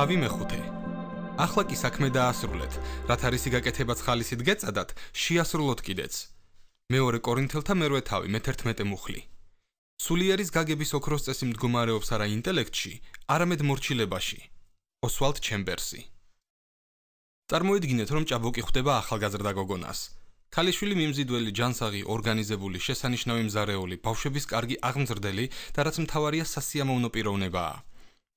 თავი მეხუთე. ახლა კი საქმე დაასრულეთ, რათ არის იგაკეთება ხალისით გეწადათ, შეასრულოთ კიდეც. მეორე კორინთელთა მერვე თავი მე-11 მუხლი. სულიერის გაგების ოქროს წესი მდგომარეობს არა ინტელექტში, არამედ მორჩილებაში. ოსვალდ ჩემბერსი. წარმოიდგინეთ, რომ ჭაბუკი ხვდება ახალგაზრდა გოგონას. ქალიშვილი მიმზიდველი, ჯანსაღი, ორგანიზებული, შესანიშნავი მზარეული, ბავშვების კარგი აღმზრდელი და რაც მთავარია, სასიამოვნო პიროვნებაა.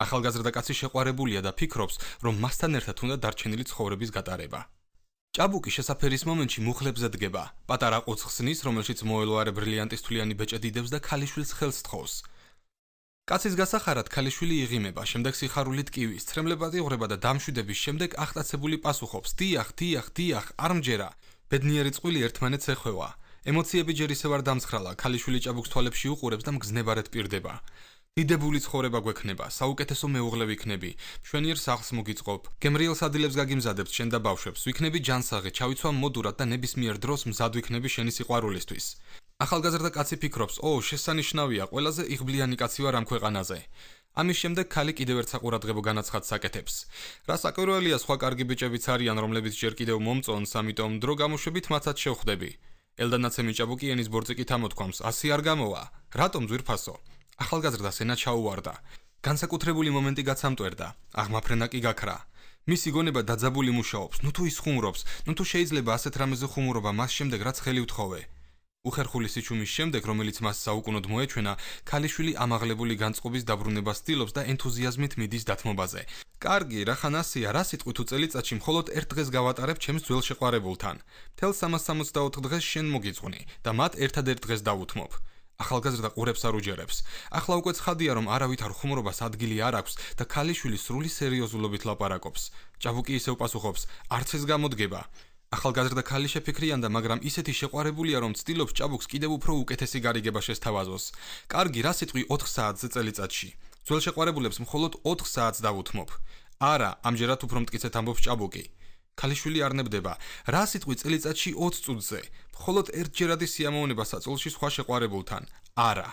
ახალგაზრდა კაცი შეყვარებულია და ფიქრობს, რომ მასთან ერთად უნდა დარჩენილი ცხოვრების გატარება. ჭაბუკი შესაფერის მომენტში მუხლებზე დგება, პატარა ყუცხსნის, რომელშიც მოელვარე ბრილიანტის თვლიანი ბეჭე დიდებს და ქალიშვილს ხელს თხოვს. კაცის გასახარად ქალიშვილი იღიმება, შემდეგ სიხარულით კივის, ცრემლებადი ღრება და დამშვიდების შემდეგ ახტაცებული პასუხობს: "დიახ, დიახ, დიახ, არ მჯერა." ბედნიერი წყვილი ერთმანეთს ეხვევა. ემოციები ჯერ ისევ არ დამცხრალა, ქალიშვილი ჭაბუკს თვალებში უყურებს და მგზნებარეთ პირდება. დიდებული ცხოვრება გვექნება, საუკეთესო მეუღლე ვიქნები, შვენიერ სახლს მოგიწყობ. გემრიელ სადილებს გაგიმზადებს შენ და ბავშვებს, ვიქნები ჯანსაღი, ჩავიცვა მოდურად და ნებისმიერ დროს მზად ვიქნები შენი სიყვარულისთვის. ახალგაზრდა კაცი ფიქრობს, ო, შესანიშნავია, ყველაზე იღბლიანი კაცი ვარ ამ ქვეყანაზე. ამის შემდეგ ხალი კიდევ ერთ საყურადღებო განაცხადს აკეთებს. რა საკვირველია სხვა კარგი ბიჭებიც არიან, რომლებიც ჯერ კიდევ მომწონს, ამიტომ დრო გამოშვებით მათაც შევხვდები. ელდანაცემი ჭაბუკიენის ბორწიკი თამოთქვამს, ასე არ გამოვა. რატომ ძვირფასო? ახალგაზრდა სენა ჩაუვარდა. განსაკუთრებული მომენტი გაცამტვერდა. აღმაფრენა კი გაქრა. მისი გონება დაძაბული მუშაობს. ნუ თუ ის ხუმრობს, ნუ თუ შეიძლება ასეთ რამეზე ხუმრობა მას შემდეგ რაც ხელი უთხოვე. უხერხული სიჩუმის შემდეგ, რომელიც მას საუკუნოდ მოეჩვენა, ქალიშვილი ამაღლებული განწყობის დაბრუნება სტილობს და ენთუზიაზმით მიდის დათმობაზე. კარგი, რახან ასია, რა სიტყვით უწელიწადში მხოლოდ ერთ დღეს გავატარებ ჩემს ძველშეყვარებულთან. მთელ 364 დღეს შენ მოგიწვნი და მათ ერთადერთ დღეს დავუთმობ. ახალგაზრდა ყურებს არ უჯერებს. ახლა უკვე ცხადია, რომ არავითარ ხუმრობას ადგილი არ აქვს და ქალიშვილი სრული სერიოზულობით ლაპარაკობს. ჭაბუკი ისე უპასუხობს: "არც ეს გამოდგება". ახალგაზრდა ქალი შეფიქრიანდა, მაგრამ ისეთი შეყვარებულია, რომ ცდილობს ჭაბუკს კიდევ უფრო უკეთესი გარიგება შესთავაზოს. "კარგი, რა სიტყვი 4 საათზე წელიწადში? ძველ შეყვარებულებს მხოლოდ 4 საათს დავუთმობ." "არა, ამჯერად უფრო მტკიცედ ამბობს ჭაბუკი." ქალიშვილი არნებდება რა სიტყვი წელიწადში 20 წუთზე მხოლოდ ერთჯერადი სიამოვნება საწოლში სხვა შეყვარებულთან არა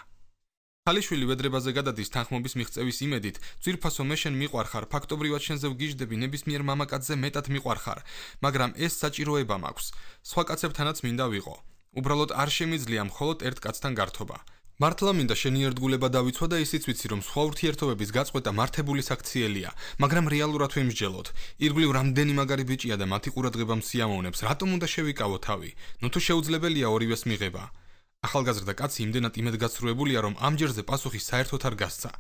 ქალიშვილი ვედრებაზე გადადის თანხმობის მიღწევის იმედით ძირფასო მე შენ მიყვარხარ ფაქტობრივად შენზე ვგიждები ნებისმიერ მამაკაცზე მეტად მიყვარხარ მაგრამ ეს საჭიროება მაქვს სხვა კაცებთანაც მინდა ვიყო უბრალოდ არ შემიძლია მხოლოდ ერთ კაცთან გართობა მართლა მინდა შენი ერთგულება დავიცვა და ისიც ვიცი რომ სხვა ურთიერთობების გაწყვეტა მართებული საქციელია, მაგრამ რეალურად ვიმსჯელოთ. ირგვლივ რამდენი მაგარი ბიჭია და მათი ყურადღება მსიამოვნებს, რატომ უნდა შევიკავო თავი? ნუ თუ შეუძლებელია ორივეს მიღება. ახალგაზრდა კაცი იმდენად იმედგაცრუებულია რომ ამჯერზე პასუხი საერთოდ არ გასცა.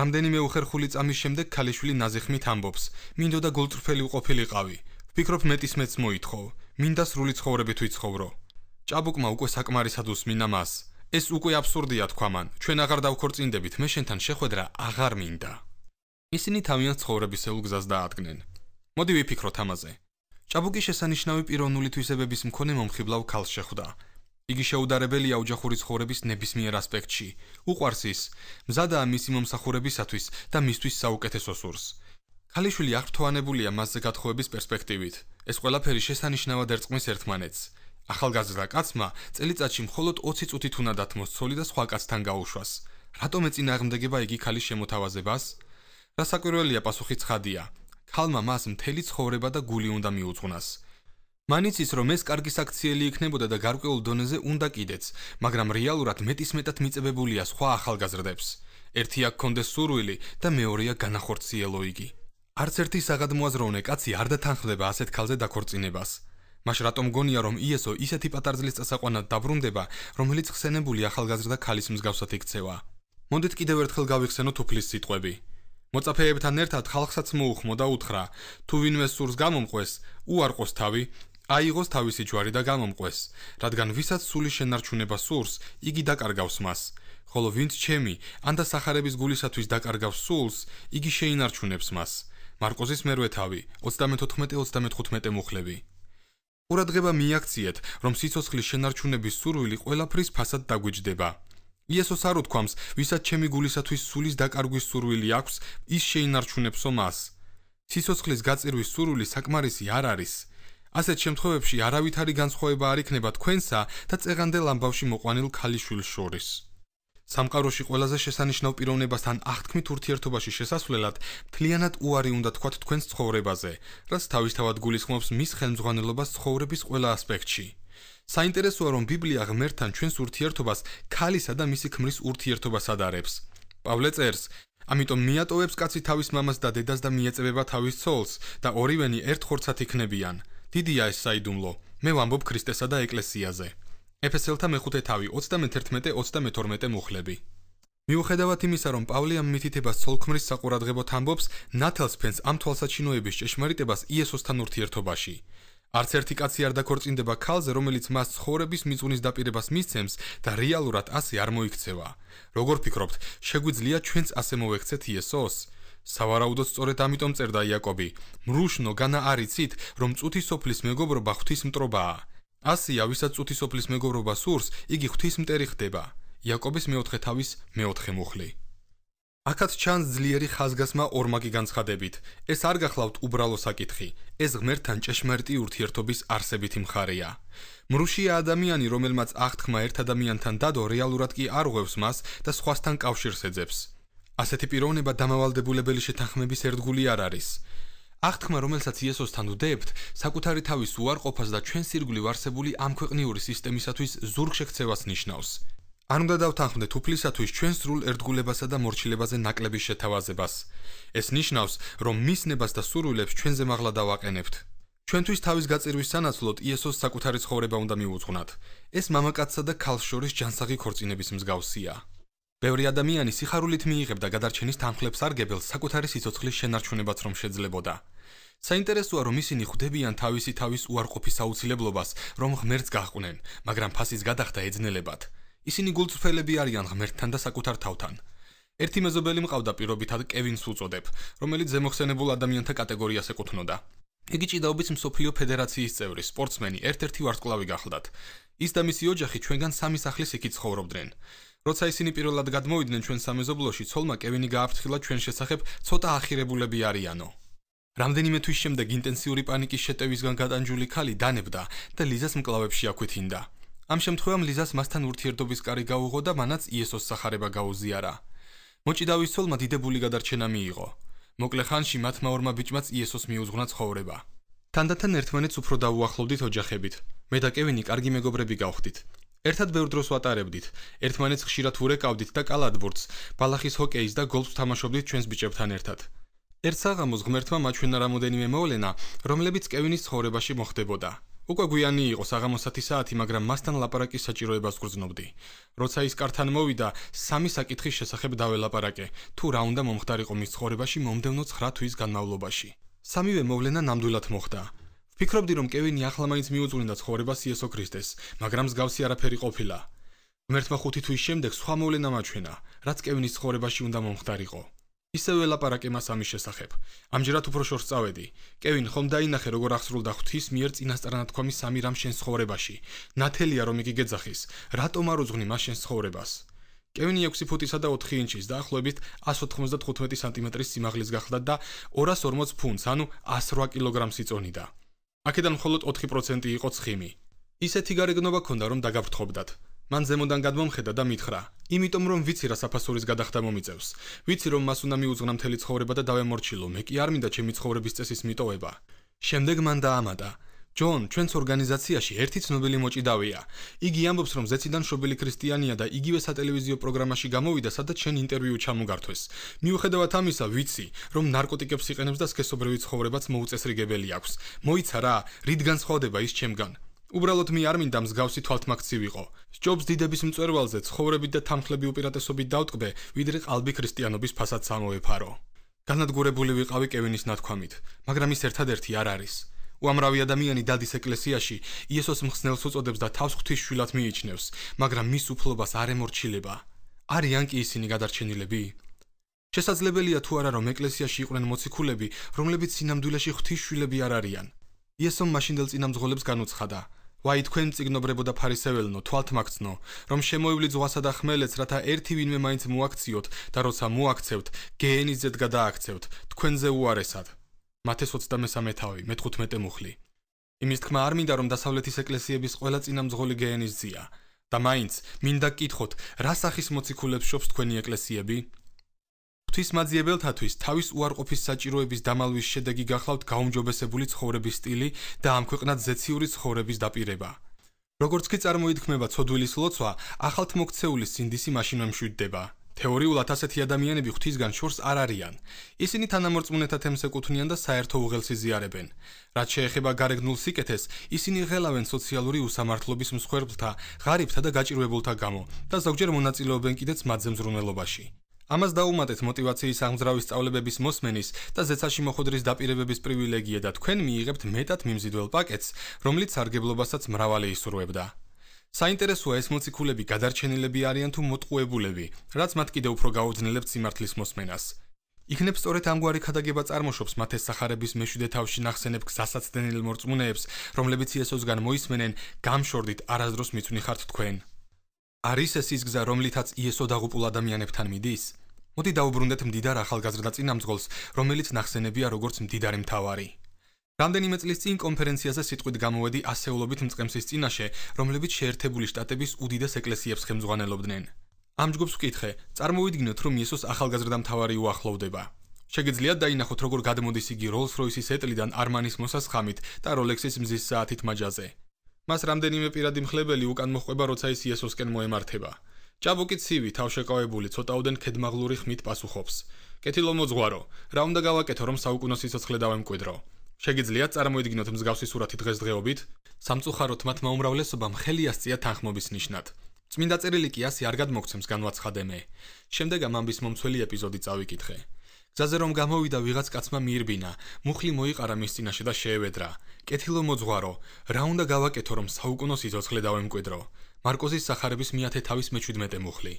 რამდენიმე უხერხული წამის შემდეგ ქალიშვილი ნაზიხმით ამბობს: "მინდოდა გულწრფელი ვყოფილიყავი. ვფიქრობ მეტის მეც მოითხოვ. მინდა სრული ცხოვრებით ვიცხოვრო." ჭაბუკმა უკვე საკმარისად უსმინა მას. ეს უკვე აბსურდია თქვა მან ჩვენ აღარ დავქორწინდებით მე შენთან შეხვედრა აღარ მინდა ისინი თავიანთ ცხოვრებისეულ გზას დაადგნენ მოდი ვიფიქროთ ამაზე ჭაბუკი შესანიშნავი პიროვნული თვისებების მქონე მომხიბლავ ქალს შეხვდა იგი შეუდარებელია ოჯახური ცხოვრების ნებისმიერ ასპექტში უყვარს ის მზადაა მისი მომსახურებისათვის და მისთვის საუკეთესო სურს ქალიშვილი აღფრთოვანებულია მასზე გათხოვების პერსპექტივით ეს ყველაფერი შესანიშნავად ერწყმის ერთმანეთს ახალგაზრდა კაცმა წელიწადში მხოლოდ 20 წუთით უნდა დათმოს ცოლი და სხვა კაცთან გაუშვას. რატომ ეწინააღმდეგება იგი ქალის შემოთავაზებას? დასაკვირველია პასუხი ცხადია. ქალმა მას მთელი ცხოვრება და გული უნდა მიუძღვნას. მან იცის, რომ ეს კარგი საქციელი იქნებოდა და გარკვეულ დონეზე უნდა კიდეც, მაგრამ რეალურად მეტის მეტად მიწებებულია სხვა ახალგაზრდებს. ერთია კონდეს სურვილი და მეორეა განახორციელო იგი. არც ერთი საგადმოაზროვნე კაცი არ დათანხმდება ასეთ ქალზე დაქორწინებას. მაშ რატომ გონია რომ იესო ისეთი პატარძლის წასაყვანად დაბრუნდება რომელიც ხსენებული ახალგაზრდა ქალის მსგავსად იქცევა მოდით კიდევ ერთხელ გავიხსენოთ უფლის სიტყვები მოწაფეებთან ერთად ხალხსაც მოუხმო და უთხრა თუ ვინმე სურს გამომყვეს უარყოს თავი აიღოს თავისი ჯვარი და გამომყვეს რადგან ვისაც სული შენარჩუნება სურს იგი დაკარგავს მას ხოლო ვინც ჩემი ან და сахарების გულისათვის დაკარგავს სულს იგი შეინარჩუნებს მას მარკოზის მერვე თავი 34:35 მუხლები ყურადღება მიაქციეთ, რომ სიცოცხლის შენარჩუნების სურვილი ყველაფრის ფასად დაგვიჯდება. იესოს არ უთქვამს, ვისაც ჩემი გულისათვის სულის დაკარგვის სურვილი აქვს, ის შეინარჩუნებს მას. სიცოცხლის გაწირვის სურვილი საკმარისი არ არის. ასეთ შემთხვევებში არავითარი განსხვავება არ იქნება თქვენსა და წეგანდელ ამბავში მოყვანილ ქალიშვილ შორის. სამყაროში ყველაზე შესანიშნავ პიროვნებასთან აღთქმით ურთიერთობაში შესასვლელად მთლიანად უარი უნდა თქვათ თქვენს ცხოვრებაზე, რაც თავისთავად გულისხმობს მის ხელმძღვანელობას ცხოვრების ყველა ასპექტში. საინტერესოა, რომ ბიბლია ღმერთთან ჩვენს ურთიერთობას ქალისა და მისი ქმრის ურთიერთობას ადარებს. პავლე წერს: ამიტომ მიატოვებს კაცი თავის მამას და დედას და მიეწებება თავის ცოლს და ორივენი ერთხორცად იქნებიან. დიდია ეს საიდუმლო. მე ვამბობ ქრისტესა და ეკლესიაზე. ეფესელთა მეხუთე თავი 31-32 მუხლები მიუხედავად იმისა, რომ პავლე ამ მითითებას ცოლქმრის საყურადღებოთ ამბობს, ნათელს ფენს ამ თვალსაჩინოების ჭეშმარიტებას იესოსთან ურთიერთობაში. არც ერთი კაცი არ დაქორწინდება ქალზე, რომელიც მას ცხოვრების მიზნის დაპირებას მისცემს და რეალურად ასე არ მოიქცევა. როგორ ფიქრობთ, შეგვიძლია ჩვენც ასე მოვექცეთ იესოს? სავარაუდოდ სწორედ ამიტომ წერდა იაკობი: "მრუშნო განა არიცით, რომ წუთის სოფლის მეგობრობა ღვთის მტრობაა." ასია, ვისაც წუთისოფლის მეგობრობა სურს, იგი ღვთის მტერი ხდება. იაკობის მეოთხე თავის მეოთხე მუხლი. აკაც ჩანს ძლიერი ხაზგასმა ორმაგი განცხადებით. ეს არ გახლავთ უბრალო საკითხი, ეს ღმერთთან ჭეშმარიტი ურთიერთობის არსებითი მხარეა. მრუშია ადამიანი, რომელმაც აღთქმა ერთ ადამიანთან დადო, რეალურად კი არ უღებს მას და სხვასთან კავშირს ეძებს. ასეთი პიროვნება დამავალდებულებელი შეთანხმების ერთგული არ არის. აღთქმა რომელსაც იესოსთან უდებთ საკუთარი თავის უარყოფას და ჩვენ სირგლივ არსებული ამქვეყნიური სისტემისათვის ზურგშექცევას ნიშნავს ან უნდა დავთანხმდეთ უფლისათვის ჩვენ სრულ ერთგულებასა და მორჩილებაზე ნაკლების შეთავაზებას ეს ნიშნავს რომ მის ნებას და სურვილებს ჩვენზე მაღლა დავაყენებთ ჩვენთვის თავის გაწირვის სანაცვლოდ იესოს საკუთარი ცხოვრება უნდა მიუძღვნათ ეს მამაკაცსა და ქალს შორის ჯანსაღი ქორწინების მსგავსია ბევრი ადამიანი სიხარულით მიიღებდა გადარჩენის თანხლებს არგებელ საკუთარი სიცოცხლის შენარჩუნებაც რომ შეძლებოდა საინტერესოა რომ ისინი ხვდებიან თავისი თავის უარყოფის აუცილებლობას რომ ღმერთს გაყვნენ მაგრამ ფასის გადახდა ეძნელებათ ისინი გულწრფელები არიან ღმერთთან და საკუთარ თავთან ერთი მეზობელი მყავდა პირობითად კევინს უწოდებ რომელიც ზემოხსენებულ ადამიანთა კატეგორიას ეკუთვნოდა იგი ჭიდაობის მსოფლიო ფედერაციის წევრი სპორტსმენი ერთ-ერთი ვარსკვლავი გახლდათ ის და მისი ოჯახი ჩვენგან სამი სახლის იქით ცხოვრობდნენ როცა ისინი პირველად გადმოვიდნენ ჩვენ სამეზობლოში ცოლმა კევინი გააფრთხილა ჩვენ შესახებ ცოტა ახირებულები არიანო რამდენიმე თვის შემდეგ ინტენსიური პანიკის შეტევისგან გადანჯული ქალი დანებდა და ლიზას მკლავებში აქვეთინდა. ამ შემთხვევამ ლიზას მასთან ურთიერთობის კარი გაუღო და მანაც იესოს სახარება გაუზიარა. მოჭიდავის ცოლმა დიდებული გადარჩენა მიიღო. მოკლე ხანში მათმა ორმა ბიჭმაც იესოს მიუძღვნა ცხოვრება. თანდათან ერთმანეთს უფრო დაუახლოვდით ოჯახებით. მე და კევინი კარგი მეგობრები გავხდით. ერთად ბევრ დროს ვატარებდით. ერთმანეთს ხშირად ვურეკავდით და კალათბურთს, ბალახის ჰოკეის და გოლფს თამაშობდით ჩვენს ბიჭებთან ერთად. ერთ საღამოს ღმერთმა მაჩვენა რამოდენიმე მოვლენა, რომლებიც კევინის ცხოვრებაში მოხდებოდა. უკვე გვიანი იყო საღამოსათი საათი, მაგრამ მასთან ლაპარაკის საჭიროებას გრძნობდი. როცა ის კართან მოვიდა, სამი საკითხის შესახებ დაველაპარაკე: თუ რა უნდა მომხდარიყო მის ცხოვრებაში მომდევნო 9 თვის განმავლობაში. სამივე მოვლენა ნამდვილად მოხდა. ვფიქრობდი, რომ კევინი ახლა მაინც მიუძღვნა ცხოვრებას იესო ქრისტეს, მაგრამ მსგავსი არაფერი ყოფილა. ღმერთმა 5 თვის შემდეგ სხვა მოვლენა მაჩვენა, რაც კევინის ცხოვრებაში უნდა მომხდარიყო. ისევ ელაპარაკე მას ამის შესახებ. ამჯერად უფრო შორს წავედი. კევინ ხომ დაინახე როგორ ახსრულდა ღვთის მიერ წინასწარანათქმის სამი რამ შენს ხოვრებაში. ნათელია რომ იგი გეძახის. რატომ არ უძღნი მას შენს ხოვრებას? კევინი 6 ფუტისა და 4 ინჩის დაახლოებით 195 სანტიმეტრის სიმაღლის გახლდა და 240 ფუნტს, ანუ 108 კილოგრამს იწონიდა. აქედან მხოლოდ 4% იყო ცხიმი. ისეთი გარეგნობა ქონდა რომ დაგაფრთხობდათ. მან ზემოდან გადმომხედა და მითხრა: იმიტომ რომ ვიცი რა საფასურის გადახდა მომიწევს. ვიცი რომ მას უნდა მიუძღნა მთელი ცხოვრება და დავემორჩილო, მე კი არ მინდა ჩემი ცხოვრების წესის მიტოვება. შემდეგ მან დაამატა: ჯონ, ჩვენს ორგანიზაციაში ერთი ცნობილი მოჭიდავია. იგი ამბობს, რომ ზეციდან შობილი ქრისტიანია და იგივე სატელევიზიო პროგრამაში გამოვიდა, სადაც შენ ინტერვიუ ჩამოგართვეს. მიუხედავად ამისა, ვიცი, რომ ნარკოტიკებს იყენებს და სქესობრივი ცხოვრებაც მოუწესრიგებელი აქვს. მოიცა რა, რით განსხვავდება ის ჩემგან? უბრალოდ მე არ მინდა მსგავსი თვალთმაქციიყო. ჯობს დიდების მწერვალზე ცხოვრები და თამხლები უპირატესობით დავტკბე, ვიდრე ყალბი ქრისტიანობის ფასადს ამოვეფარო. განადგურებული ვიყავი კევინის ნათქვამით, მაგრამ ის ერთადერთი არ არის. უამრავი ადამიანი დადის ეკლესიაში, იესოს მხსნელს უწოდებს და თავს ღვთის შვილად მიიჩნევს, მაგრამ მის უფლებას არ ემორჩილება. არიან კი ისინი გადარჩენილები? შესაძლებელია თუ არა რომ ეკლესიაში იყვნენ მოციქულები, რომლებიც სინამდვილეში ღვთის შვილები არ არიან. იესო მაშინდელ წინამძღოლებს განუცხადა, ვაი თქვენ წიგნობრებო და ფარისეველნო თვალთ მაგცნო რომ შემოივლი ზღვასა და ხმელეთს რათა ერთი ვინმე მაინც მოაქციოთ და როცა მოაქცევთ გენის ზედ გადააქცევთ თქვენზე უარესად მათეს 23-ე თავი მე-15-ე მუხლი იმის თქმა არ მინდა რომ დასავლეთის ეკლესიების ყველა წინამძღოლი გენის ძია და მაინც მინდა გითხოთ რა სახის მოციქულებს შობს თქვენი ეკლესიები ღვთისმაძიებელთათვის თავის უარყოფის საჭიროების დამალვის შედეგი გახლავთ გაუმჯობესებული ცხოვრების სტილი და ამ ქვეყნად ზეციური ცხოვრების დაპირება. როგორც კი წარმოიქმნება ცოდვილის ლოცვა, ახალთმოქცეული სინდისი მაშინვე მშვიდდება. თეორიულად ასეთი ადამიანები ღვთისგან შორს არ არიან. ისინი თანამორწმუნეთა თემს ეკუთვნიან და საერთო უღელს იზიარებენ. რაც შეეხება გარეგნულ სიკეთეს, ისინი ღელავენ სოციალური უსამართლობის მსხვერპლთა, ღარიბთა და გაჭირვებულთა გამო და ზოგჯერ მონაწილეობენ კიდეც მათ ზემზრუნელობაში. ამას დაუმატეთ мотиваციის აღმძრავი სწავლებების მოსმენის და ზეცაში მოხვედრის დაპირებების პრივილეგია და თქვენ მიიღებთ მეტად მიმზიდველ პაკეტს, რომელიც სარგებლობასაც მრავალი ისურვებდა. საინტერესოა ეს მოციქულები გადარჩენილები არიან თუ მოტყუებულები, რაც მათ კიდევ უფრო გაუძნელებს სიმართლის მოსმენას. იქნებ სწორედ ამგვარი ქადაგება წარმოშობს მათ ეს сахарების მეშვიდე თავში ნახსენებ გასაცდენილ მორწმუნეებს, რომლებიც იესოსგან მოისმენენ, გამშორდით არასდროს მიცვნიხართ თქვენ. არის ეს ის გზა, რომლითაც იესო დაღუპულ ადამიანებთან მიდის? მოდი დაუბრუნდეთ მდიდარ ახალგაზრდა წინამძღოლს, რომელიც ნახსენებია როგორც მდიდარი მთავარი. რამდენიმე წლის წინ კონფერენციაზე სიტყვით გამოვედი ასეულობით მწყემსის წინაშე, რომლებიც შეერთებული შტატების უდიდეს ეკლესიებს ხელმძღვანელობდნენ. ამ ჯგუფს ვკითხე, წარმოვიდგინოთ, რომ იესოს ახალგაზრდა მთავარი უახლოვდება. შეგიძლია დაინახოთ, როგორ გადმოდის იგი Rolls-Royce-ის ეტლიდან Armani-ის მოსასხამით და Rolex-ის მზის საათით მაჯაზე. მას რამდენიმე პირადი მხლებელი უკან მოხვება, როცა ის იესოსკენ მოემართება. ჭაბუკი ცივი, თავშეკავებული, ცოტაოდენ ქედმაღლური ხმით პასუხობს. კეთილო მოძღვარო, რა უნდა გავაკეთო, რომ საუკუნო სიცოცხლე დავემკვიდრო? შეგიძლიათ წარმოიდგინოთ მსგავსი სურათი დღესდღეობით? სამწუხაროდ მათ მოუმრავლესობამ ხელი ასწია თანხმობის ნიშნად. წმინდა წერილი კი ასე არ გადმოგცემს განვაცხადემე. შემდეგ ამ ამბის მომცველი ეპიზოდი წავიკითხე. ძაზე რომ გამოვიდა ვიღაც კაცმა მიირბინა მუხლი მოიყარა მის წინაშე და შეევედრა კეთილო მოძღვარო რა უნდა გავაკეთო რომ საუკუნოს იძოცხლე დავემკვიდრო მარკოზის სახარების მიათე თავის მე-17 მუხლი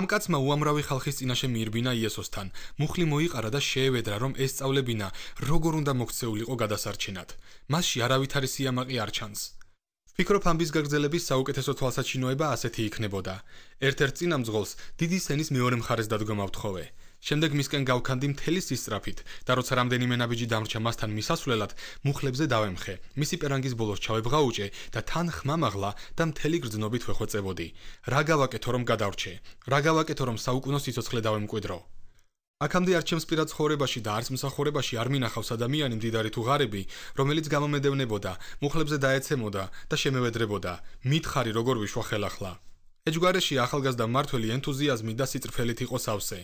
ამ კაცმა უამრავი ხალხის წინაშე მიირბინა იესოსთან მუხლი მოიყარა და შეევედრა რომ ეს სწავლებინა როგორ უნდა მოქცეულიყო გადასარჩენად მასში არავით არის სიამაყი არ ჩანს ფიქრობ ამ ბიზგაგძელების საუკეთესო თვალსაჩინოება ასეთი იქნებოდა ერთ-ერთ წინამძღოლს დიდი სენის მეორე მხარეს დადგომა ვთხოვე შემდეგ მისკენ გავქანდი მთელი სისწრაფით და როცა რამდენიმე ნაბიჯი დამრჩა მასთან მისასვლელად, მუხლებზე დავემხე. მისი პერანგის ბოლოს ჩავებღა უჭე და თან ხმამაღლა და მთელი გრძნობით ვეხვეწებოდი. რა გავაკეთო რომ გადავრჩე? რა გავაკეთო რომ საუკუნო სიცოცხლე დავემკვიდრო? აქამდე არ ჩემს პირად ცხოვრებაში და არც მსახურებაში არ მინახავს ადამიანი მდიდარი თუ ღარიბი, რომელიც გამომედევნებოდა, მუხლებზე დაეცემოდა და შემევედრებოდა. მითხარი როგორ ვიშვა ხელახლა? ეჯგარეში ახალგაზრდა მართველი ენთუზიაზმი და სიწრფელით იყო სავსე.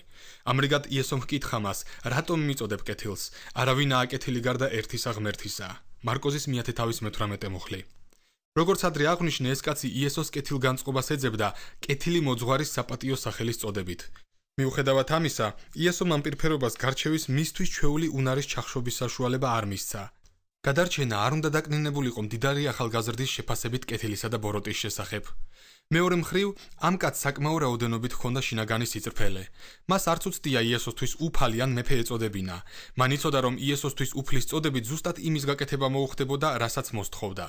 ამრიგად იესომ ჰკითხა მას, რატომ მიწოდებ კეთილს? არავინ ააკეთილი გარდა ერთისა ღმერთისა. მარკოზის მეათე თავის 18 მუხლი. როგორც ადრე აღნიშნე, ეს კაცი იესოს კეთილგანწყობას ეძებდა კეთილი მოძღვარის საპატიო სახელის წოდებით. მიუხედავად ამისა, იესომ ამპირფერობას გარჩევის მისთვის ჩვეული უნარის ჩახშობის საშუალება არ მისცა. გადარჩენა არ უნდა დაკნინებულიყო მდიდარი ახალგაზრდის შეფასებით კეთილისა და ბოროტის შესახებ. მეორე მხრივ, ამ კაცს საკმაო რაოდენობით ჰქონდა შინაგანი სიწრფელე. მას არც უცდია იესოსთვის უფალიან მეფე ეწოდებინა. მან იცოდა, რომ იესოსთვის უფლის წოდებით ზუსტად იმის გაკეთება მოუხდებოდა, რასაც მოსთხოვდა.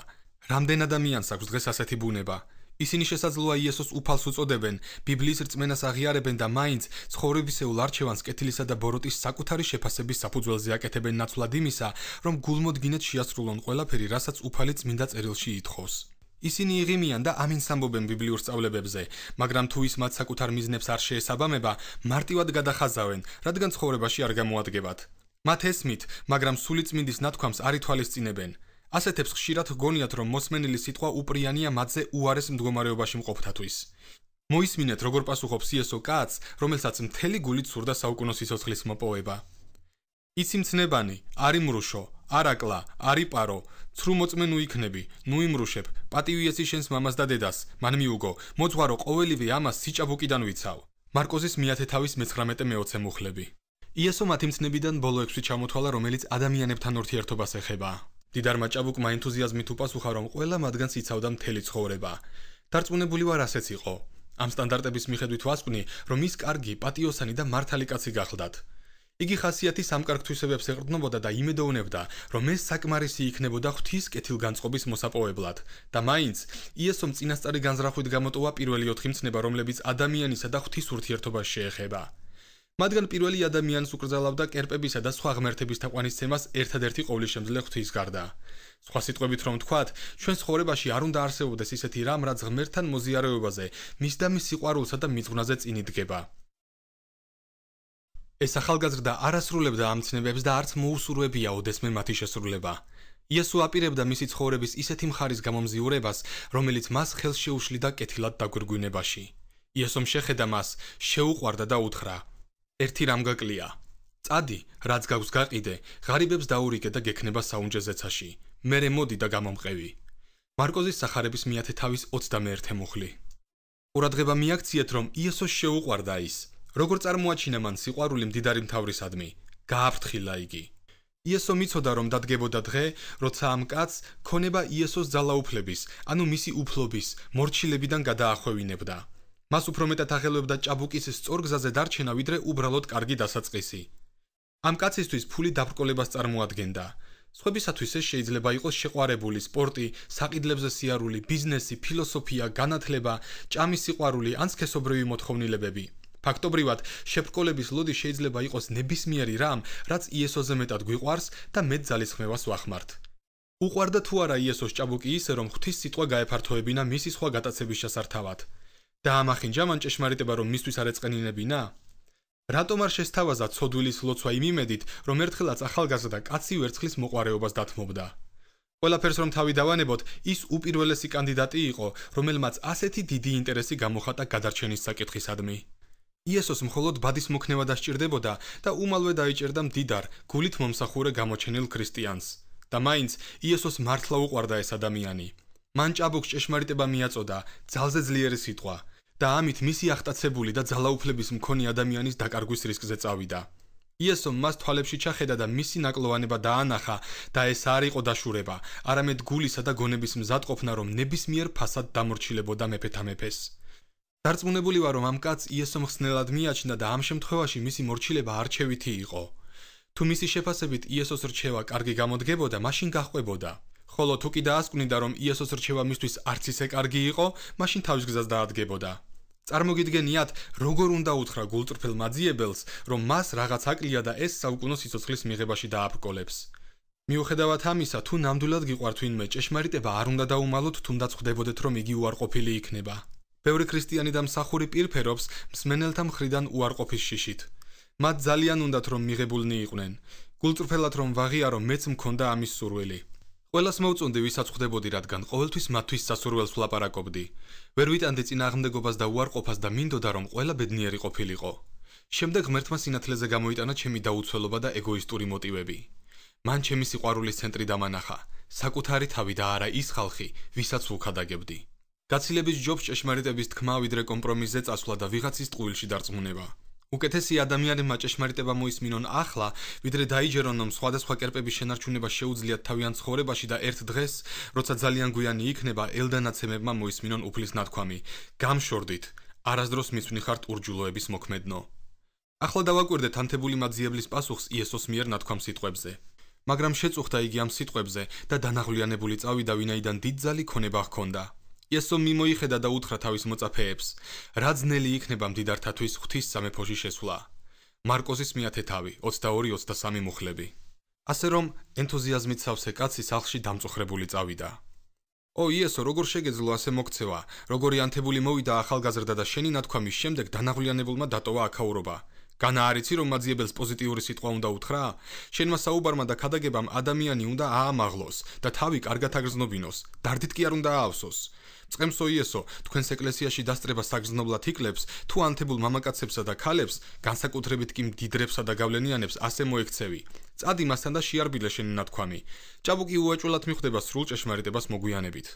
რამდენ ადამიანს აქვს დღეს ასეთი ბუნება? ისინი შესაძლოა იესოს უფალს უწოდებენ, ბიბლიის რწმენას აღიარებენ და მაინც ცხოვრებისეულ არჩევანს კეთილისა და ბოროტის საკუთარი შეფასების საფუძველზე აკეთებენ ნაცვლად იმისა, რომ გულმოდგინედ შეასრულონ ყველაფერი, რასაც უფალი წმინდა წერილში ითხოვს. ისინი იღიმიან და ამინს ამბობენ ბიბლიურ სწავლებებზე, მაგრამ თუ ის მათ საკუთარ მიზნებს არ შეესაბამება, მარტივად გადახაზავენ, რადგან ცხოვრებაში არ გამოადგებათ. მათ ესმით, მაგრამ სული წმინდის ნათქვამს არ ითვალისწინებენ. ასეთებს ხშირად გონიათ, რომ მოსმენილი სიტყვა უპრიანია მათზე უარეს მდგომარეობაში მყოფთათვის. მოისმინეთ, როგორ პასუხობს იესო კაცს, რომელსაც მთელი გულით სურდა საუკუნო სიცოცხლის მოპოვება. იცმცნებანი, არ იმრუშო, არაკლა, არიპარო, ცრუმოწმენუ იქნები, ნუ იმრუშებ, პატივიესი შენს მამას და დედას, მან მიუგო, მოძღვარო ყოველივე ამას სიჭაბუკიდან ვიცავ. მარკოზის მეათე თავის 19-მე 20 მუხლები. იესო მათემცნებიდან ბოლო 6-ში ჩამოთვალა, რომელიც ადამიანებთან ურთიერთობას ეხება. დიდარ მაჭაბუკმა ენთუზიაზმით უპასუხა, რომ ყველა მათგანს იცავდა მთელი ცხოვრება. დარწმუნებული ვარ ასეც იყო. ამ სტანდარტების მიხედვით ვასკვნი, რომ ის კარგი, პატიოსანი და მართალი კაცი გახლდათ. იგი ხასიათის სამკარგთვისებებს ეყრდნობოდა და იმედოვნებდა, რომ ეს საკმარისი იქნებოდა ღვთის კეთილგანწყობის მოსაპოვებლად. და მაინც იესომ წინასწარი განზრახვით გამოტოვა პირველი 4 მცნება, რომლებიც ადამიანისა და ღვთის ურთიერთობას შეეხება. მაგრამ პირველი ადამიანს უკრძალავდა კერპებისა და სხვა ღმერთების თაყვანისცემას ერთადერთი ყოვლისშემძლე ღვთის გარდა. სხვა სიტყვებით რომ ვთქვა, ჩვენ ცხოვრებაში არ უნდა არსებობდეს ისეთი რამ, რაც ღმერთთან მოზიარებაზე, მისდამი სიყვარულსა და მიძღვნაზე წინიდგება. ეს ახალგაზრდა არასრულებდა ამ ცნებებს და არც მოუსურვებია ოდესმე მათი შესრულება. იესო აპირებდა მისი ცხოვრების ისეთი მხარის გამომზიურებას, რომელიც მას ხელშეუშლიდა კეთილად დაგვირგვინებაში. იესომ შეხედა მას, შეუყვარდა და უთხრა: "ერთი რამ გაკლია. წადი, რაც გაქვს გაყიდე, ღარიბებს დაურიგე და გექნება საუნჯეზეცაში. მერე მოდი და გამომყევი." მარკოზის სახარების მეათე თავის 21-ე მუხლი. ყურადღება მიაქციეთ, რომ იესო შეუყვარდა ის, როგორ წარმოაჩინა მან სიყვარული მდიდარი მთავრისადმი, გააფრთხილა იგი. იესო მიცოდა რომ დადგებოდა დღე, როცა ამ კაცს ქონება იესოს ძალაუფლების, ანუ მისი უფლობის მორჩილებიდან გადაახვევინებდა. მას უფრო მეტად ახელოვნებდა ჭაბუკის სწორგზაზე დარჩენა, ვიდრე უბრალოდ კარგი დასაწყისი. ამ კაცისთვის ფული დაბრკოლებას წარმოადგენდა. სხვებისათვის ეს შეიძლება იყოს შეყვარებული, სპორტი, საყიდლებზე სიარული, ბიზნესი, ფილოსოფია, განათლება, ჭამის სიყვარული ან სქესობრივი მოთხოვნილებები. ფაქტობრივად შეფკოლების ლოდი შეიძლება იყოს ნებისმიერი რამ, რაც იესოზე მეტად გვიყვარს და მეც ძალისხმევას ვახმართ. უყვარდა თუ არა იესოს ჭაბუკი ისე რომ ღვთის სიტყვა გაეფართოებინა მისი სხვა გატაცების შესართავად? და ამახინჯა მან ჭეშმარიტება რომ მისთვის არ ეწყენინებინა? რატომ არ შეstavaza ცოდვილის ლოცვა იმიმედით რომ ერთხელაც ახალგაზრდა კაცი ვერცხლის მოყარეობას დათმობდა? ყველაფერს რომ თავი დავანებოთ, ის უპირველესი კანდიდატი იყო, რომელმაც ასეთი დიდი ინტერესი გამოხატა გადარჩენის საკითხისადმი. იესოს მხოლოდ ბადის მოქნევა დასჭირდებოდა და უმალვე დაიჭერდა მდიდარ გულით მომსახურე გამოჩენილ ქრისტიანს და მაინც იესოს მართლა უყვარდა ეს ადამიანი მან ჭაბუკს ჭეშმარიტება მიაწოდა ძალზე ძლიერი სიტყვა და ამით მისი ახტაცებული და ძალაუფლების მქონე ადამიანის დაკარგვის რისკზე წავიდა იესო მას თვალებში ჩახედა და მისი ნაკლოვანება დაანახა და ეს არ იყო დაშურება არამედ გულისა და გონების მზად ყოფნა რომ ნებისმიერ ფასად დამორჩილებოდა მეფეთა მეფეს დარწმუნებული ვარ, რომ ამ კაცს იესო მხსნელად მიაჩნდა და ამ შემთხვევაში მისი მორჩილება არჩევითი იყო. თუ მისი შეფასებით იესოს რჩევა კარგი გამოდგებოდა, მაშინ გახყვებოდა. ხოლო თუ კი დაასკვნიდა, რომ იესოს რჩევა მისთვის არც ისე კარგი იყო, მაშინ თავის გზას დაადგენდა. წარმოგიდგენიათ, როგორ უნდა უთხრა გულწრფელ მაძიებელს, რომ მას რაღაც აკლია და ეს საუკუნო სიცოცხლის მიღებაში დააბრკოლებს. მიუხედავად ამისა, თუ ნამდვილად გიყვართ ვინმე ჭეშმარიტება არ უნდა დაუმალოთ, თუნდაც ხვდებოდეთ, რომ იგი უარყოფილი იქნება. ბევრი ქრისტიანი და მსახური პირფერობს მსმენელთა მხრიდან უარყოფის შიშით. მათ ძალიან უნდათ რომ მიღებულნი იყვნენ. გულწრფელად რომ ვაღიარო მეც მქონდა ამის სურვილი. ყველას მოუწონდი ვისაც ხვდებოდი რადგან ყოველთვის მათთვის სასურველს ვლაპარაკობდი. ვერ ვიტანდი წინააღმდეგობას და უარყოფას და მინდოდა რომ ყველა ბედნიერი ყოფილიყო. შემდეგ მერთმა სინათლეზე გამოიტანა ჩემი დაუცველობა და ეგოისტური მოტივები. მან ჩემი სიყვარულის ცენტრი დამანახა. საკუთარი თავი და არა ის ხალხი, ვისაც ვუქადაგებდი. გაცილების ჯობს ჭეშმარიტების თქმა ვიდრე კომპრომისზე წასვლა და ვიღაცის ტყუილში დარწმუნება. უკეთესი ადამიანებმა ჭეშმარიტება მოისმინონ ახლა, ვიდრე დაიჯერონ, რომ სხვადასხვა კერპების შენარჩუნება შეუძლიათ თავიანთ ცხოვრებაში და ერთ დღეს, როცა ძალიან გვიანი იქნება, ელდანაცემებმა მოისმინონ უფლის ნათქვამი. გამშორდით, არასდროს მისვნიხართ ურჯულოების მოქმედნო. ახლა დავაკვირდეთ ანთებული მაძიებლის პასუხს იესოს მიერ ნათქვამ სიტყვებზე. მაგრამ შეწუხდა იგი ამ სიტყვებზე და დანაღვლიანებული წავიდა ვინაიდან დიდძალი ქონება ჰქონდა. ესო მიმოიხედა და უთხრა თავის მოწაფეებს რა ძნელი იქნება მდიდართათვის ღვთის სამეფოში შესვლა მარკოზის მიათე თავი 22-23 მუხლები ასე რომ ენთუზიაზმით სავსე კაცი სახლში დამწუხრებული წავიდა ო იესო როგორ შეგეძლო ასე მოქცევა როგორი ანთებული მოვიდა ახალგაზრდა და შენი ნათქვამის შემდეგ დანაღლიანებულმა დატოვა ახაურობა განა არიცი რომ მაძიებელს პოზიტიური სიტყვა უნდა უთხრა შენმა საუბარმა და ქადაგებამ ადამიანი უნდა აამაღლოს და თავი კარგად აგრძნობინოს დარდით კი არ უნდა აავსოს წემსო იესო თქვენს ეკლესიაში დასწრება საგზნობლად იკლებს თუ ანთებულ მამაკაცებსა და ქალებს განსაკუთრებით კი მდიდრებსა და გავლენიანებს ასე მოექცევი წადი მასთან და შეარბილე შენნა თქვამი ჭაბუკი უაჭველად მიხვდება სრულ ჭეშმარიტებას მოგვიანებით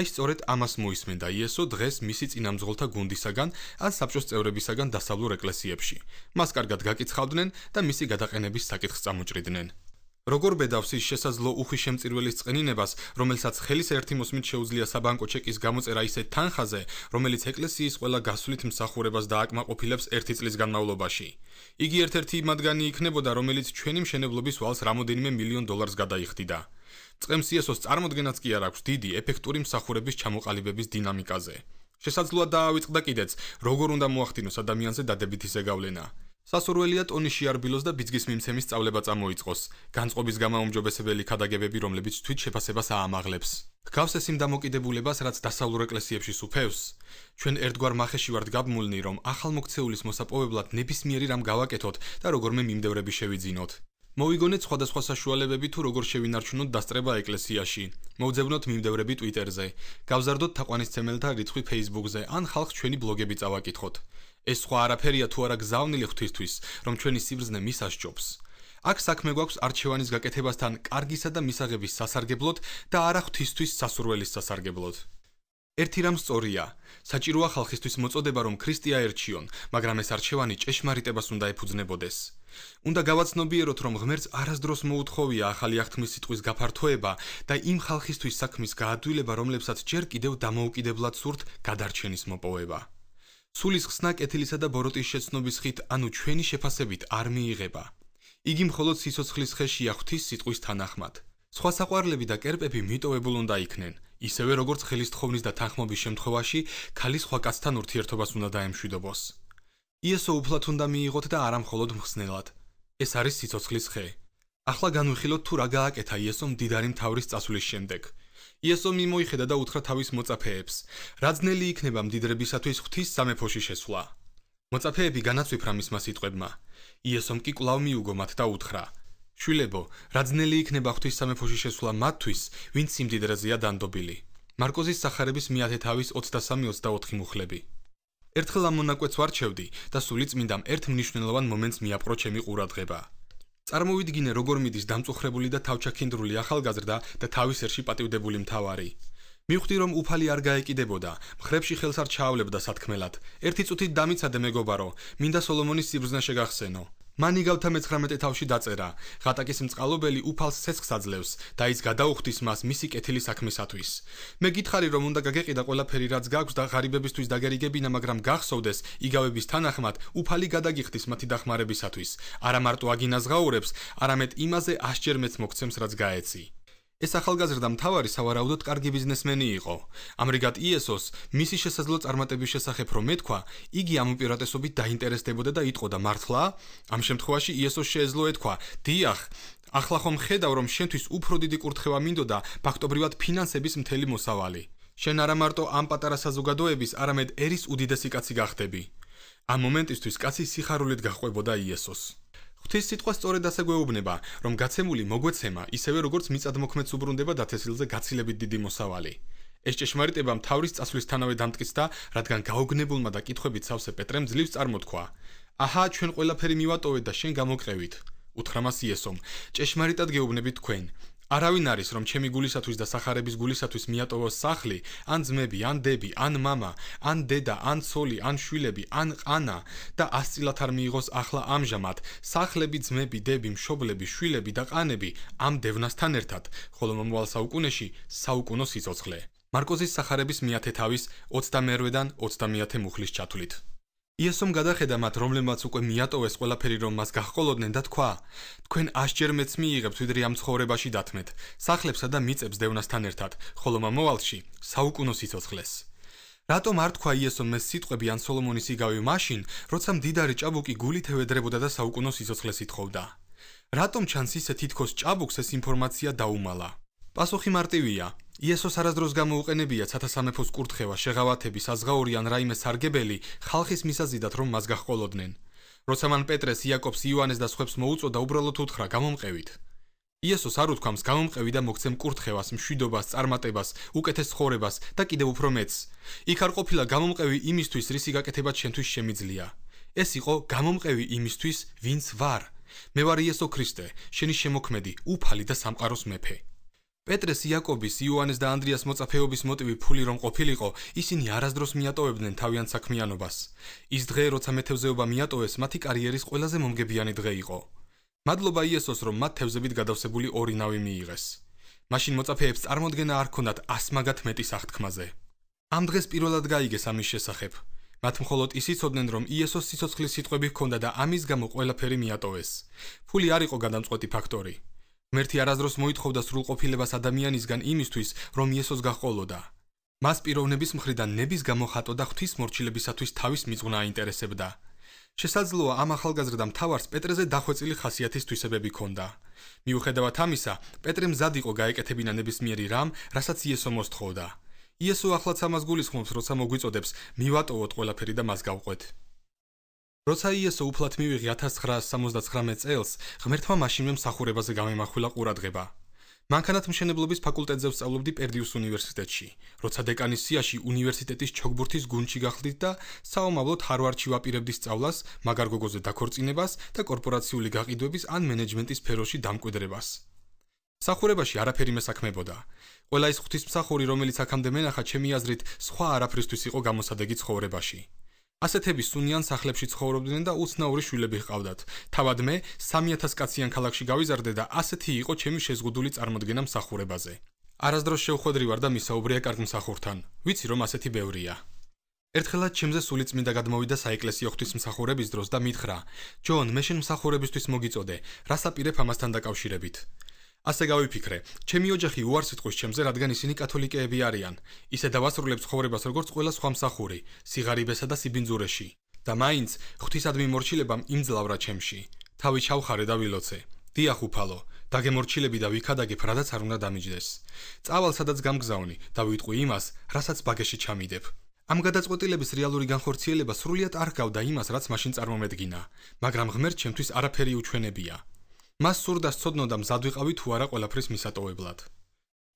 აი სწორედ ამას მოისმენდა იესო დღეს მისი წინამძღოლთა გუნდისაგან ან საბჭოს წევრებისაგან დასავლურ ეკლესიებში მას კარგად გაკიცხავდნენ და მისი გადაყენების საკითხს წამოჭრიდნენ როგორ ბედავს ის შესაძლო უხი შემწირველის წენინებას, რომელსაც ხელის ერთი მოსმით შეუძლია საბანკო ჩეკის გამოწერა ისეთ თანხაზე, რომელიც ეკლესიის ყველა გასვლით მსახურებას დააკმაყოფილებს ერთი წლის განმავლობაში. იგი ერთ-ერთი მათგანი იქნებოდა, რომელიც ჩვენი მშენებლობის ვალს რამოდენიმე მილიონ დოლარს გადაიხდიდა. წემსიესოს წარმოდგენაც კი არ აქვს დიდი ეფექტური მსახურების ჩამოყალიბების დინამიკაზე. შესაძლოა დაავიწყდა კიდეც, როგორ უნდა მოახდინოს ადამიანზე დადებითი ზეგავლენა. სასურველია ტონი შიარბილოს და ბიძგის მიმცემის სწავლება წამოიწყოს. განწყობის გამაუმჯობესებელი ქადაგებები, რომლებიც თვით შეფასებას აამაღლებს. ხავს ეს იმ დამოკიდებულებას, რაც დასავლურ ეკლესიებში სუფევს. ჩვენ ერთგვარ მახეში ვართ გაბმულნი, რომ ახალმოქცეულის მოსაპოვებლად ნებისმიერი რამ გავაკეთოთ და როგორმე მიმდევრები შევიძინოთ. მოვიგონეთ სხვადასხვა საშუალებები თუ როგორ შევინარჩუნოთ დასწრება ეკლესიაში. მოუძებნოთ მიმდევრები Twitter-ზე, გავზარდოთ თაყვანისმცემელთა რიცხვი Facebook-ზე ან ხალხ ჩვენი ბლოგები წავაკითხოთ. ეს სხვა არაფერია თუ არა გზავნილი ღვთისთვის, რომ ჩვენი სიბრძნე მისასჯობს. აქ საქმე გვაქვს არჩევანის გაკეთებასთან, კარგისა და მისაღების სასარგებლოდ და არა ღვთისთვის სასურველის სასარგებლოდ. ერთი რამ სწორია, საჭიროა ხალხისთვის მოწოდება, რომ ქრისტე აერჩიონ, მაგრამ ეს არჩევანი ჭეშმარიტებას უნდა ეფუძნებოდეს. უნდა გავაცნობიეროთ, რომ ღმერთს არასდროს მოუთხოვია ახალი აღთქმის სიტყვის გაფართოება და იმ ხალხისთვის საქმის გაადვილება, რომლებსაც ჯერ კიდევ დამოუკიდებლად სურთ გადარჩენის მოპოვება. სულის ხსნა კეთილისა და ბოროტის შეცნობის ხით, ანუ ჩვენი შეფასებით არ მიიღება. იგი მხოლოდ სიცოცხლის ხეშია ღვთის სიტყვის თანახმად. სხვა საყვარლები და კერპები მიტოვებულ უნდა იქნენ, ისევე როგორც ხელის თხოვნის და თანხმობის შემთხვევაში, ქალის სხვა კაცთან ურთიერთობას უნდა დაემშვიდობოს. იესო უფლათ უნდა მიიღოთ და არა მხოლოდ მხსნელად. ეს არის სიცოცხლის ხე. ახლა განვიხილოთ თუ რა გააკეთა იესომ დიდარი მთავრის წასვლის შემდეგ. იესო მიმოიხედა და უთხრა თავის მოწაფეებს: "რაძნელი იქნება მდიდრებისათვის ღვთის სამეფოში შესვლა." მოწაფეები განაცვიფრა მის მასიტყვებმა. იესომ კი კვლავ მიუგო მათ და უთხრა: "შვილებო, რაძნელი იქნება ღვთის სამეფოში შესვლა მათთვის, ვინც სიმდიდრეზეა დანდობილი." მარკოზის სახარების 10 თავის 23-24 მუხლები. ერთხელ ამ მონაკვეთს ვარჩევდი და სულიწმინდამ ერთ მნიშვნელოვან მომენტს მიაპყრო ჩემი ყურადღება. წარმოვიდგინე როგორ მიდის დამწუხრებული და თავჩაქინდრული ახალგაზრდა და თავის ერში პატივდებული მთავარი მიხვდი რომ უფალი არ გაეკიდებოდა მხრებში ხელს არ ჩაავლებდა სათქმელად ერთი წუთით დამიცადე მეგობარო მინდა სოლომონის სიბრძნეში გახსენო მანიგავთა მე-19 თავში დაწერა. ღატაკის მწყალობელი უფალს ცეცხს აძლევს და ის გადაუხდის მას მისი კეთილი საქმისათვის. მე გითხარი რომ უნდა გაგეყიდა ყველაფერი რაც გაქვს და ღარიბებისთვის დაგერიგებინა, მაგრამ გახსოვდეს, იგავების თანახმად უფალი გადაგიხდის მათი დახმარებისათვის. არა მარტო აგინაზღაურებს, არამედ იმაზე ასჯერ მეც მოგცემს რაც გაეცი. ეს ახალგაზრდა მთავარი სავარაუდოდ კარგი ბიზნესმენი იყო. ამრიგად ISO-ს მისი შესაძლო წარმატების შესახებ რომ მეთქვა, იგი ამ ოპერატესობით დაინტერესდებოდა და იტყოდა მართლა? ამ შემთხვევაში ISO-ს შეეძლო ეთქვა: "დიახ, ახლა ხომ ხედავ რომ შენთვის უფრო დიდი კურთხევა მინდოდა ფაქტობრივად ფინანსების მთელი მოსავალი. შენ არა მარტო ამ პატარა საზოგადოების, არამედ ერის უდიდესი კაცი გახდები." ამ მომენტისთვის კაცი სიხარულით გაყვებოდა ISO-ს. ღვთის სიტყვა სწორედ ასე გვეუბნება, რომ გაცემული მოგვეცემა, ისევე როგორც მიწადმოქმედს უბრუნდება დათესილზე გაცილებით დიდი მოსავალი. ეს ჭეშმარიტება მთავრის წასვლისთანავე დამტკიცდა, რადგან გაოგნებულმა და კითხვებით სავსე პეტრემ ძლივს წარმოთქვა: "აჰა, ჩვენ ყველაფერი მივატოვეთ და შენ გამოყევით." უთხრამას იესომ: "ჭეშმარიტად გეუბნები თქვენ, არავინ არის რომ ჩემი გულისათვის და сахарების გულისათვის მიატოვოს სახლი, ან ძმები, ან დები, ან мама, ან დედა, ან ცოლი, ან შვილები, ან ყანა და ასწილად არ მიიღოს ახლა ამჟამად. სახლები, ძმები, დები, მშობლები, შვილები და ყანები ამ დევნასთან ერთად, ხოლო მომავალ საუკუნეში საუკუნო სიцоცხლე. მარკოზის сахарების მეათე თავის 28-დან 30-ე მუხლის ჩათვლით. იესომ გადახედა მათ, რომლებმაც უკვე მიატოვეს ყველაფერი, რომ მას გაჰყოლოდნენ და თქვა: თქვენ ასჯერ მეც მიიღებთ, ვიდრე ამ ცხოვრებაში დათმეთ, სახლებსა და მიწებს დევნასთან ერთად, ხოლო მომავალში საუკუნო სიცოცხლეს. რატომ არ თქვა იესომ მეც სიტყვები ან სოლომონის იგავი მაშინ, როცა მდიდარი ჭაბუკი გულით ევედრებოდა და საუკუნო სიცოცხლეს ითხოვდა? რატომ ჩანს ისე თითქოს ჭაბუკს ეს ინფორმაცია დაუმალა? პასუხი მარტივია იესოს არასდროს გამოუყენებია ცათასამეფოს კურთხევა შეღავათების აზღაური ან რაიმე სარგებელი ხალხის მისაზიდად რომ მას გახყოლოდნენ როცა მან პეტრეს იაკობს იოანეს და სხვებს მოუწოდა უბრალოდ უთხრა გამომყევით იესოს არ უთქვამს გამომყევი და მოგცემ კურთხევას მშვიდობას წარმატებას უკეთეს ცხოვრებას და კიდევ უფრო მეც იქ არ ყოფილა გამომყევი იმისთვის რისი გაკეთება შენთვის შემიძლია ეს იყო გამომყევი იმისთვის ვინც ვარ მე ვარ იესო ქრისტე შენი შემოქმედი უფალი და სამყაროს მეფე პეტრეს, იაკობის, იოანეს და ანდრიას მოწაფეობის მოტივი ფული რომ ყოფილიყო, ისინი არასდროს მიატოვებდნენ თავიან საქმიანობას. ის დღე, როცა მეთევზეობა მიატოვეს, მათი კარიერის ყველაზე მომგებიანი დღე იყო. მადლობა იესოს, რომ მათ თევზებით გადავსებული ორი ნავი მიიღეს. მაშინ მოწაფეებს წარმოდგენა არ ქონათ ასმაგად მეტი საფრთხმაზე. ამ დღეს პირველად გაიგეს ამის შესახებ. მათ მხოლოდ ისიცოდნენ, რომ იესოს სიცოცხლის სიტყვები ჰქონდა და ამის გამო ყველაფერი მიატოვეს. ფული არ იყო გადამწყვეტი ფაქტორი. მერტი არაზდროს მოითხოვდა სრულყოფილებას ადამიანისგან იმისთვის, რომ იესოს გაჰყოლოდა. მას პიროვნების მხრიდან ნების გამოხატო და ღვთისმორჩილებისათვის თავის მიძღნა აინტერესებდა. შესაძლოა ამ ახალგაზრდა მთავარს პეტრეზე დახვეწილი ხასიათის თვისებები ჰქონდა. მიუხედავად ამისა, პეტრემ ზად იყო გაეკეთებინა ნებისმიერი რამ, რასაც იესო მოსთხოვდა. იესო ახლაც ამას გულისხმობს, როცა მოგვიწოდებს, მივატოვოთ ყველაფერი და მას გავყვეთ. როცა ისო უფლათ მივიღე 1979 წელს, ღმერთმა მაშინვე მსახურებაზე გამემახვილა ყურადღება. მანქანათ მშენებლობის ფაკულტეტზე ვსწავლობდი პერდიუს უნივერსიტეტში, როცა დეკანის სიაში უნივერსიტეტის ჩოგბურთის გუნდში გახლდით და საომავლოდ ჰარვარდში ვაპირებდი სწავლას, მაგარ გოგოზე დაქორწინებას და კორპორაციული გაყიდვების ან მენეჯმენტის სფეროში დამკვიდრებას. მსახურებაში არაფერი მესაქმებოდა. ყველა ის ღვთისმსახური, რომელიც აქამდე მენახა, ჩემი აზრით, სხვა არაფრისთვის იყო გამოსადეგი ცხოვრებაში. ასეთები სუნიან სახლებში ცხოვრობდნენ და უცნაური შვილები ჰყავდათ. თავად მე 3000 კაციან ქალაქში გავიზარდე და ასეთი იყო ჩემი შეზღუდული წარმოდგენა მსახურებაზე. არასდროს შევხვედრივარ და მისაუბრია კარგ მსახურთან. ვიცი რომ ასეთი ბევრია. ერთხელ ჩემზე სული წმინდა გადმოვიდა საეკლესიო ღვთის მსახურების დროს და მითხრა: "ჯონ, მე შენ მსახურებისთვის მოგიწოდე, რას აპირებ ამასთან დაკავშირებით?" ასე გავიფიქრე, ჩემი ოჯახი უარს ეთქოს ჩემზე, რადგან ისინი კათოლიკეები არიან. ისე დავასრულებ ცხოვრებას როგორც ყველა სხვა მსახური, სიღარიბესა და სიბინძურეში. და მაინც ღვთისადმი მორჩილებამ იმძლავრა ჩემში. თავი ჩავხარე და ვილოცე. დიახ უფალო, დაგემორჩილები და ვიქადაგებ, რადაც არ უნდა დამიჯდეს. წავალ სადაც გამგზავნი და ვიტყვი იმას, რასაც ბაგეში ჩამიდებ. ამ გადაწყვეტილების რეალური განხორციელება სრულიად არ გავდა იმას, რაც მაშინ წარმომედგინა, მაგრამ ღმერთ ჩემთვის არაფერი უჩვენებია. მას სურდა სწოდნოდა მზადვიყავი თუ არა ყოლაფრის მისატოვებლად.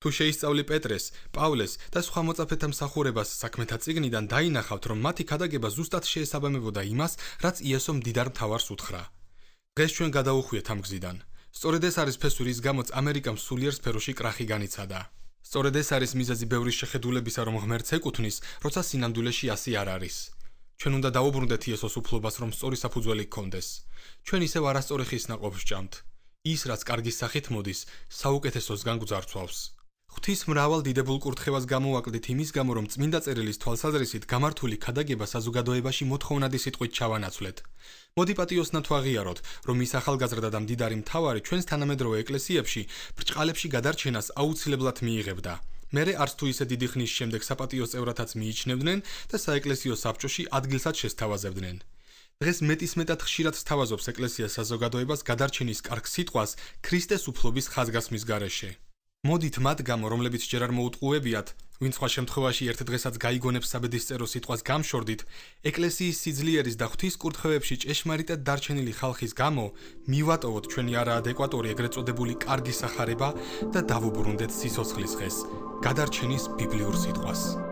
თუ შეისწავლი პეტრეს, პავლეს და სხვა მოწაფეთა მსახურებას საქმეთა წიგნიდან დაინახავთ, რომ მათი ქადაგება ზუსტად შეესაბამებოდა იმას, რაც იესომ დიდარ მთავარს უთხრა. დღეს ჩვენ გადაუხვიეთ ამ გზიდან. სწორედ ეს არის ფესურის გამოც ამერიკამ სულიერ სფეროში კრახი განიცადა. სწორედ ეს არის მიზაზი ბევრი შეხედულებისა, რომ ღმერთს ეკუთვნის, როცა სინამდვილეში ასი არ არის. ჩვენ უნდა დაუბრუნდეთ იესოს უფლებას, რომ სწორი საფუძველი გქონდეს. ჩვენ ისევ არასწორი ხის ناقობს ჭამთ. ის რაც კარგის სახით მოდის, საუკეთესოს განგზარცვავს. ღვთის მრავალ დიდებულ კურთხევას გამოვაკლით იმის გამო, რომ წმინდა წერილის თვალსაზრისით გამართული ხადაგება საზოგადოებაში მოთხოვნადი სიტყვით ჩავანაცვლეთ. მოდი პატიოსნათ ვაღიაროთ, რომ ის ახალგაზრდა და მდიდარი მთავარი ჩვენს თანამედროვე ეკლესიებში ბრჭყალებში გადარჩენას აუცილებლად მიიღებდა. მერე არც თუ ისე დიდი ხნის შემდეგ საპატიო წევრათაც მიიჩნევდნენ და საეკლესიო საბჭოში ადგილსაც შეესთავაზებდნენ. დღეს მეტის მეტად ხშირად სთავაზობს ეკლესიას საზოგადოებას გადარჩენის კარგ სიტყვას ქრისტეს უფლობის ხაზგასმის გარეშე. მოდით მათ გამო, რომლებიც ჯერ არ მოუტყუებიათ, ვინც სხვა შემთხვევაში ერთ დღესაც გაიგონებს საბედისწერო სიტყვას გამშორდით, ეკლესიის სიძლიერის და ღვთის კურთხევებში ჭეშმარიტად დარჩენილი ხალხის გამო, მივატოვოთ ჩვენი არაადეკვატური ეგრეთ წოდებული კარგი სახარება და დავუბრუნდეთ სიცოცხლის ხეს, გადარჩენის ბიბლიურ სიტყვას.